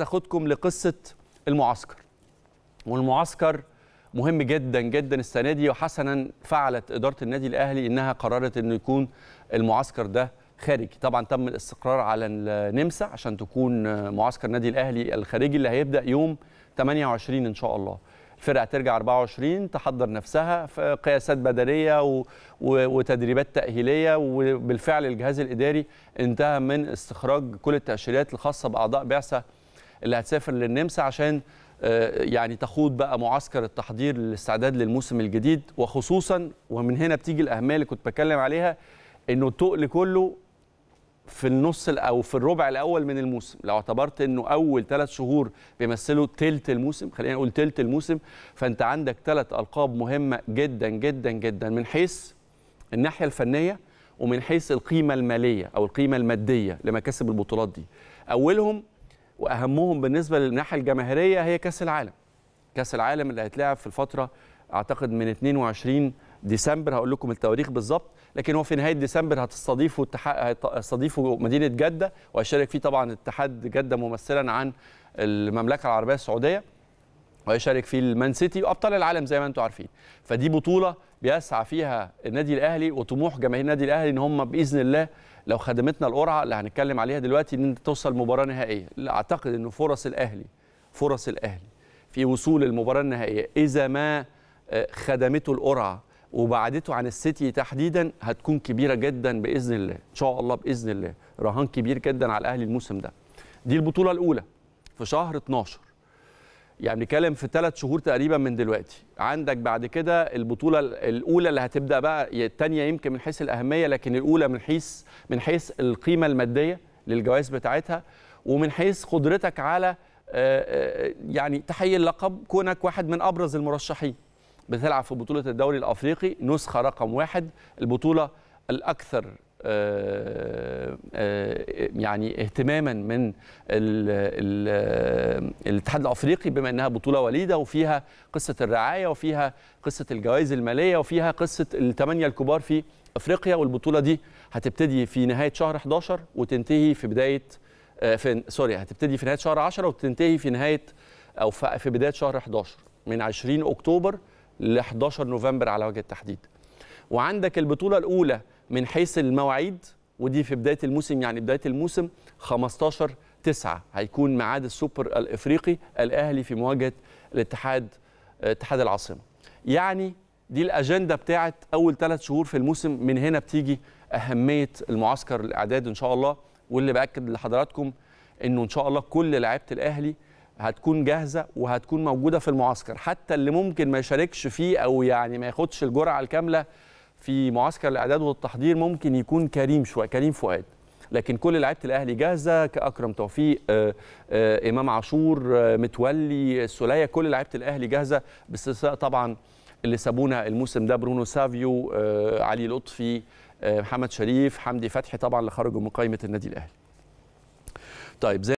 اخدكم لقصه المعسكر والمعسكر مهم جدا جدا السنه دي وحسنا فعلت اداره النادي الاهلي انها قررت انه يكون المعسكر ده خارجي طبعا تم الاستقرار على النمسا عشان تكون معسكر النادي الاهلي الخارجي اللي هيبدا يوم 28 ان شاء الله الفرقه ترجع 24 تحضر نفسها في قياسات بدنيه و... و... وتدريبات تاهيليه وبالفعل الجهاز الاداري انتهى من استخراج كل التاشيرات الخاصه باعضاء بعثه اللي هتسافر للنمسا عشان آه، يعني تخوض بقى معسكر التحضير للاستعداد للموسم الجديد وخصوصا ومن هنا بتيجي الاهميه اللي كنت بتكلم عليها انه التقل كله في النص او في الربع الاول من الموسم لو اعتبرت انه اول ثلاث شهور بيمثلوا ثلث الموسم خلينا نقول ثلث الموسم فانت عندك ثلاث القاب مهمه جدا جدا جدا من حيث الناحيه الفنيه ومن حيث القيمه الماليه او القيمه الماديه لمكاسب البطولات دي اولهم واهمهم بالنسبه للناحيه الجماهيريه هي كاس العالم كاس العالم اللي هيتلعب في الفتره اعتقد من 22 ديسمبر هقول لكم التواريخ بالظبط لكن هو في نهايه ديسمبر هتستضيفه هتستضيفه مدينه جده وهيشارك فيه طبعا اتحاد جده ممثلا عن المملكه العربيه السعوديه وهيشارك فيه المان سيتي وابطال العالم زي ما انتم عارفين فدي بطوله بيسعى فيها النادي الاهلي وطموح جماهير النادي الاهلي ان هم باذن الله لو خدمتنا القرعه اللي هنتكلم عليها دلوقتي ان انت توصل مباراه نهائيه اعتقد ان فرص الاهلي فرص الاهلي في وصول المباراه النهائيه اذا ما آه، خدمته القرعه وبعدته عن السيتي تحديدا هتكون كبيره جدا باذن الله ان شاء الله باذن الله رهان كبير جدا على الاهلي الموسم ده دي البطوله الاولى في شهر 12 يعني بنتكلم في ثلاث شهور تقريبا من دلوقتي عندك بعد كده البطوله الاولى اللي هتبدا بقى الثانيه يمكن من حيث الاهميه لكن الاولى من حيث من حيث القيمه الماديه للجوائز بتاعتها ومن حيث قدرتك على آه، آه، يعني تحيي اللقب كونك واحد من ابرز المرشحين بتلعب في بطوله الدوري الافريقي نسخه رقم واحد البطوله الاكثر آه، آه، آه، يعني اهتماما من آه، الاتحاد الافريقي بما انها بطوله وليده وفيها قصه الرعايه وفيها قصه الجوائز الماليه وفيها قصه الثمانيه الكبار في افريقيا والبطوله دي هتبتدي في نهايه شهر 11 وتنتهي في بدايه في سوري هتبتدي في نهايه شهر 10 وتنتهي في نهايه او في بدايه شهر 11 من 20 اكتوبر ل 11 نوفمبر على وجه التحديد وعندك البطوله الاولى من حيث المواعيد ودي في بدايه الموسم يعني بدايه الموسم 15 9 هيكون ميعاد السوبر الافريقي الاهلي في مواجهه الاتحاد اتحاد العاصمه يعني دي الاجنده بتاعه اول ثلاث شهور في الموسم من هنا بتيجي اهميه المعسكر الاعداد ان شاء الله واللي باكد لحضراتكم انه ان شاء الله كل لعيبه الاهلي هتكون جاهزه وهتكون موجوده في المعسكر حتى اللي ممكن ما يشاركش فيه او يعني ما ياخدش الجرعه الكامله في معسكر الاعداد والتحضير ممكن يكون كريم شويه كريم فؤاد لكن كل لعيبه الاهلي جاهزه كاكرم توفيق آه، آه، امام عاشور آه، متولي السوليه كل لعيبه الاهلي جاهزه باستثناء طبعا اللي سابونا الموسم ده برونو سافيو علي لطفي محمد شريف حمدي فتحي طبعا اللي خرجوا من قائمه النادي الاهلي طيب زي